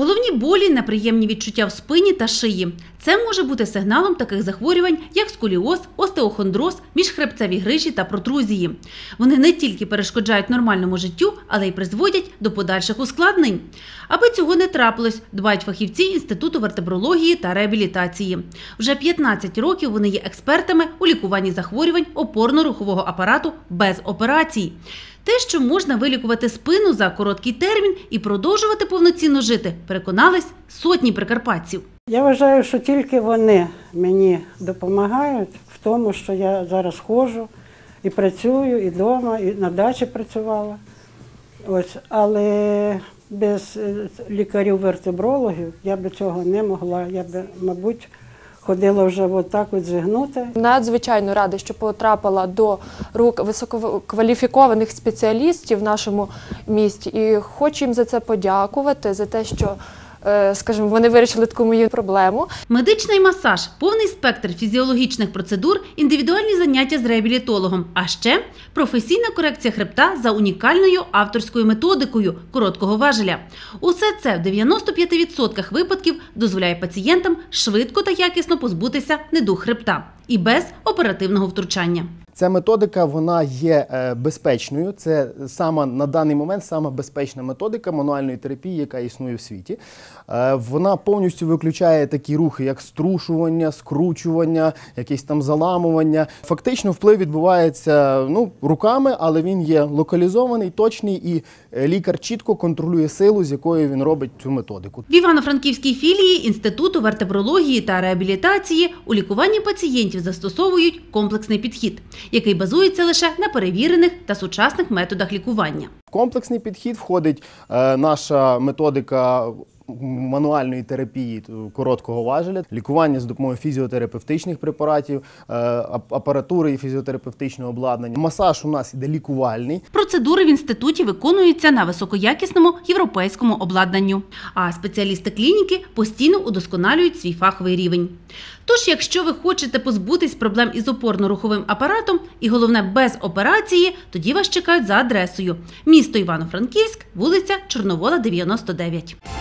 Головні болі, неприємні відчуття в спині та шиї. Це може бути сигналом таких захворювань, як сколіоз, остеохондроз, міжхребцеві грижі та протрузії. Вони не тільки перешкоджають нормальному життю, але й призводять до подальших ускладнень. Аби цього не трапилось, дбають фахівці інституту вертебрології та реабілітації. Вже 15 років вони є експертами у лікуванні захворювань опорно-рухового апарату без операцій. Те, що можна вилікувати спину за короткий термін і продовжувати повноцінно жити, переконались сотні прикарпатців. Я вважаю, що тільки вони мені допомагають в тому, що я зараз ходжу і працюю, і вдома, і на дачі працювала. Ось, але без е, лікарів-вертебрологів я б цього не могла. Я б, мабуть ходила вже отак от зігнута. Надзвичайно рада, що потрапила до рук висококваліфікованих спеціалістів в нашому місті, і хочу їм за це подякувати, за те, що Е, скажімо, вони вирішили таку мою проблему. Медичний масаж, повний спектр фізіологічних процедур, індивідуальні заняття з реабілітологом, а ще професійна корекція хребта за унікальною авторською методикою короткого важеля. Усе це в 95% випадків дозволяє пацієнтам швидко та якісно позбутися недух хребта і без оперативного втручання. Ця методика вона є е, безпечною. Це сама на даний момент сама безпечна методика мануальної терапії, яка існує в світі. Е, вона повністю виключає такі рухи, як струшування, скручування, якісь там заламування. Фактично, вплив відбувається ну, руками, але він є локалізований, точний, і е, лікар чітко контролює силу, з якою він робить цю методику. В Івано-Франківській філії інституту вертебрології та реабілітації у лікуванні пацієнтів застосовують комплексний підхід який базується лише на перевірених та сучасних методах лікування. В комплексний підхід входить е, наша методика мануальної терапії е, короткого важеля, лікування з допомогою фізіотерапевтичних препаратів, е, апаратури і фізіотерапевтичного обладнання. Масаж у нас іде лікувальний. Процедури в інституті виконуються на високоякісному європейському обладнанню, а спеціалісти клініки постійно удосконалюють свій фаховий рівень. Тож, якщо ви хочете позбутись проблем із опорно-руховим апаратом і головне без операції, тоді вас чекають за адресою: місто Івано-Франківськ, вулиця Чорновола, 99.